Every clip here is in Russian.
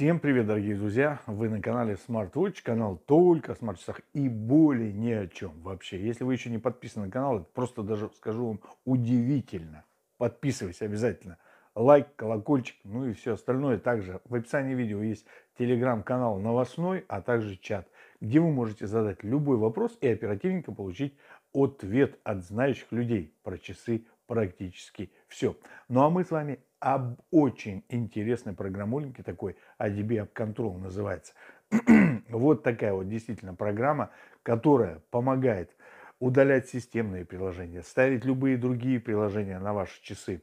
Всем привет, дорогие друзья! Вы на канале SmartWatch, канал только о смарт-часах и более ни о чем вообще. Если вы еще не подписаны на канал, это просто даже, скажу вам, удивительно. Подписывайся обязательно. Лайк, колокольчик, ну и все остальное. Также в описании видео есть телеграм-канал новостной, а также чат, где вы можете задать любой вопрос и оперативненько получить ответ от знающих людей про часы практически все. Ну а мы с вами об очень интересной программулинке, такой ADB App Control называется. вот такая вот действительно программа, которая помогает удалять системные приложения, ставить любые другие приложения на ваши часы.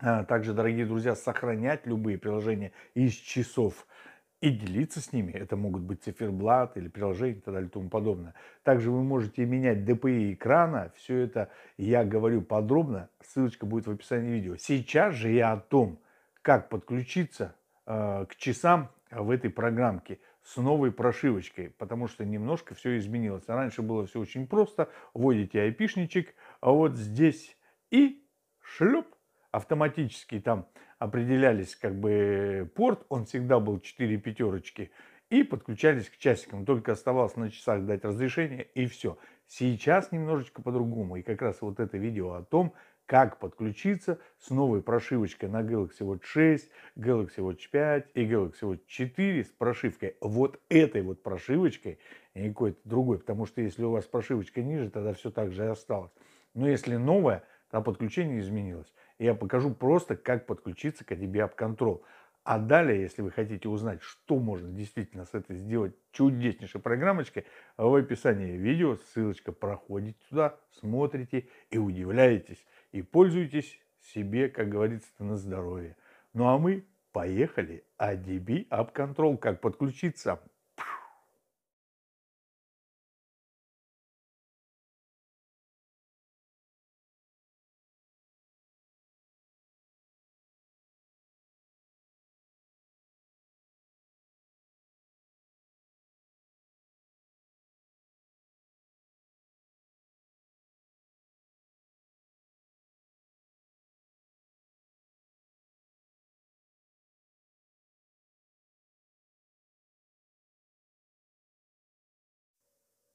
А также, дорогие друзья, сохранять любые приложения из часов – и делиться с ними. Это могут быть циферблат или приложение и так далее и тому подобное. Также вы можете менять DPI экрана. Все это я говорю подробно. Ссылочка будет в описании видео. Сейчас же я о том, как подключиться э, к часам в этой программке с новой прошивочкой, потому что немножко все изменилось. А раньше было все очень просто. Вводите айпишничек, а вот здесь и шлеп автоматически там определялись как бы порт, он всегда был 4 пятерочки, и подключались к часикам. Только оставалось на часах дать разрешение, и все. Сейчас немножечко по-другому. И как раз вот это видео о том, как подключиться с новой прошивочкой на Galaxy Watch 6, Galaxy Watch 5 и Galaxy Watch 4 с прошивкой, вот этой вот прошивочкой, и какой-то другой, потому что если у вас прошивочка ниже, тогда все так же и осталось. Но если новая, на подключение изменилось. я покажу просто, как подключиться к ADB Контрол, А далее, если вы хотите узнать, что можно действительно с этой сделать чудеснейшей программочкой, в описании видео ссылочка. проходит туда, смотрите и удивляетесь. И пользуйтесь себе, как говорится, на здоровье. Ну а мы поехали. ADB Контрол, Как подключиться?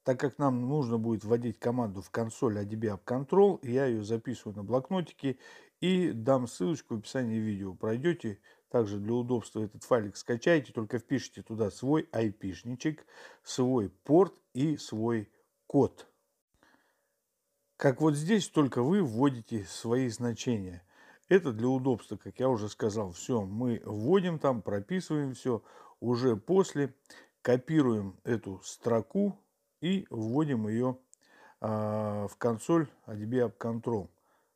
так как нам нужно будет вводить команду в консоль ADB Control, я ее записываю на блокнотике и дам ссылочку в описании видео. Пройдете, также для удобства этот файлик скачайте, только впишите туда свой IP-шничек, свой порт и свой код. Как вот здесь, только вы вводите свои значения. Это для удобства, как я уже сказал, все мы вводим там, прописываем все. Уже после копируем эту строку и вводим ее а, в консоль ADB App Control,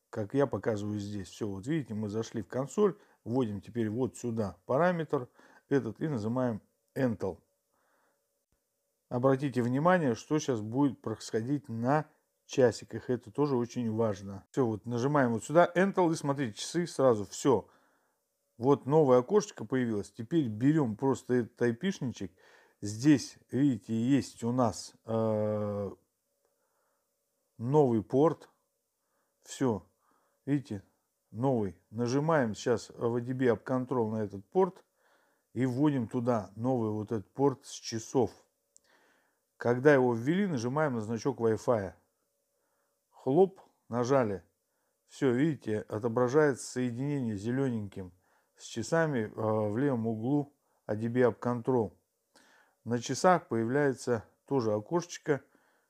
как я показываю здесь. Все, вот видите, мы зашли в консоль, вводим теперь вот сюда параметр этот и нажимаем enter. Обратите внимание, что сейчас будет происходить на часиках. Это тоже очень важно. Все, вот нажимаем вот сюда enter и смотрите, часы сразу, все. Вот новое окошечко появилось. Теперь берем просто этот айпишничек Здесь, видите, есть у нас э, новый порт. Все, видите, новый. Нажимаем сейчас в ADB App Control на этот порт и вводим туда новый вот этот порт с часов. Когда его ввели, нажимаем на значок Wi-Fi. Хлоп, нажали. Все, видите, отображается соединение зелененьким с часами э, в левом углу ADB App Control. На часах появляется тоже окошечко.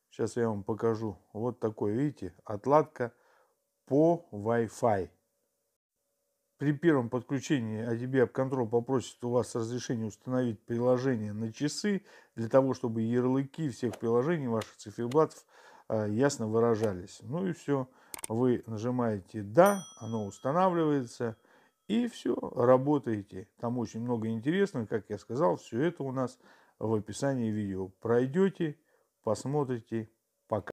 Сейчас я вам покажу. Вот такой, видите, отладка по Wi-Fi. При первом подключении ADB App Control попросит у вас разрешение установить приложение на часы, для того, чтобы ярлыки всех приложений ваших циферблатов а, ясно выражались. Ну и все. Вы нажимаете «Да», оно устанавливается, и все, работаете. Там очень много интересного, как я сказал, все это у нас в описании видео. Пройдете, посмотрите,